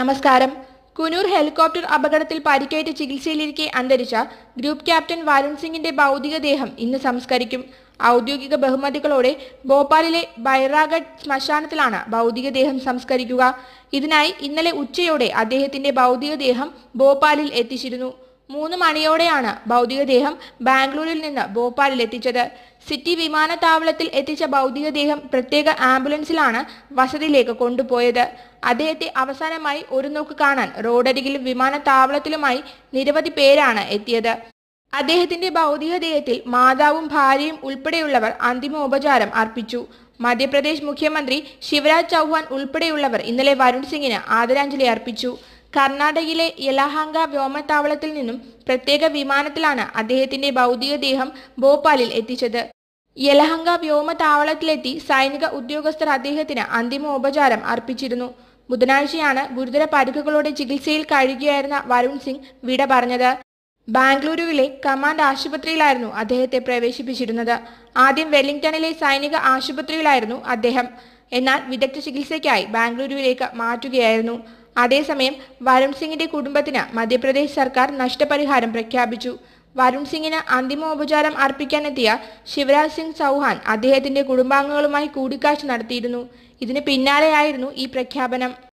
നമസ്കാരം കുനൂർ ഹെലികോപ്റ്റർ അപകടത്തിൽ പരിക്കേറ്റ് ചികിത്സയിലിരിക്കെ അന്തരിച്ച ഗ്രൂപ്പ് ക്യാപ്റ്റൻ വരുൺ സിംഗിന്റെ ഭൗതികദേഹം ഇന്ന് സംസ്കരിക്കും ഔദ്യോഗിക ബഹുമതികളോടെ ഭോപ്പാലിലെ ബൈറാഗഡ് ശ്മശാനത്തിലാണ് ഭൗതികദേഹം സംസ്കരിക്കുക ഇതിനായി ഇന്നലെ ഉച്ചയോടെ അദ്ദേഹത്തിന്റെ ഭൗതികദേഹം ഭോപ്പാലിൽ എത്തിച്ചിരുന്നു മൂന്ന് മണിയോടെയാണ് ഭൗതികദേഹം ബാംഗ്ലൂരിൽ നിന്ന് ഭോപ്പാലിൽ എത്തിച്ചത് സിറ്റി വിമാനത്താവളത്തിൽ എത്തിച്ച ഭൗതികദേഹം പ്രത്യേക ആംബുലൻസിലാണ് വസതിയിലേക്ക് കൊണ്ടുപോയത് അദ്ദേഹത്തെ അവസാനമായി ഒരു നോക്ക് കാണാൻ റോഡരികിലും വിമാനത്താവളത്തിലുമായി നിരവധി പേരാണ് എത്തിയത് അദ്ദേഹത്തിന്റെ ഭൗതികദേഹത്തിൽ മാതാവും ഭാര്യയും ഉൾപ്പെടെയുള്ളവർ അന്തിമോപചാരം അർപ്പിച്ചു മധ്യപ്രദേശ് മുഖ്യമന്ത്രി ശിവരാജ് ചൗഹാൻ ഉൾപ്പെടെയുള്ളവർ ഇന്നലെ വരുൺ സിംഗിന് ആദരാഞ്ജലി അർപ്പിച്ചു കർണാടകയിലെ യലഹാങ്ക വ്യോമത്താവളത്തിൽ നിന്നും പ്രത്യേക വിമാനത്തിലാണ് അദ്ദേഹത്തിന്റെ ഭൗതികദേഹം ഭോപ്പാലിൽ എത്തിച്ചത് യലഹങ്ക വ്യോമത്താവളത്തിലെത്തി സൈനിക ഉദ്യോഗസ്ഥർ അദ്ദേഹത്തിന് അന്തിമ ഉപചാരം അർപ്പിച്ചിരുന്നു ബുധനാഴ്ചയാണ് ഗുരുതര പരുക്കുകളുടെ ചികിത്സയിൽ കഴിയുകയായിരുന്ന വരുൺ സിംഗ് വിട പറഞ്ഞത് ബാംഗ്ലൂരുവിലെ കമാൻഡ് ആശുപത്രിയിലായിരുന്നു അദ്ദേഹത്തെ പ്രവേശിപ്പിച്ചിരുന്നത് ആദ്യം വെല്ലിംഗ്ടണിലെ സൈനിക ആശുപത്രിയിലായിരുന്നു അദ്ദേഹം എന്നാൽ വിദഗ്ധ ചികിത്സയ്ക്കായി ബാംഗ്ലൂരുവിലേക്ക് മാറ്റുകയായിരുന്നു അതേസമയം വരുൺ സിംഗിന്റെ കുടുംബത്തിന് മധ്യപ്രദേശ് സർക്കാർ നഷ്ടപരിഹാരം പ്രഖ്യാപിച്ചു വരുൺ സിംഗിന് ഉപചാരം അർപ്പിക്കാനെത്തിയ ശിവരാജ് സിംഗ് ചൗഹാൻ അദ്ദേഹത്തിന്റെ കുടുംബാംഗങ്ങളുമായി കൂടിക്കാഴ്ച നടത്തിയിരുന്നു ഇതിന് പിന്നാലെയായിരുന്നു ഈ പ്രഖ്യാപനം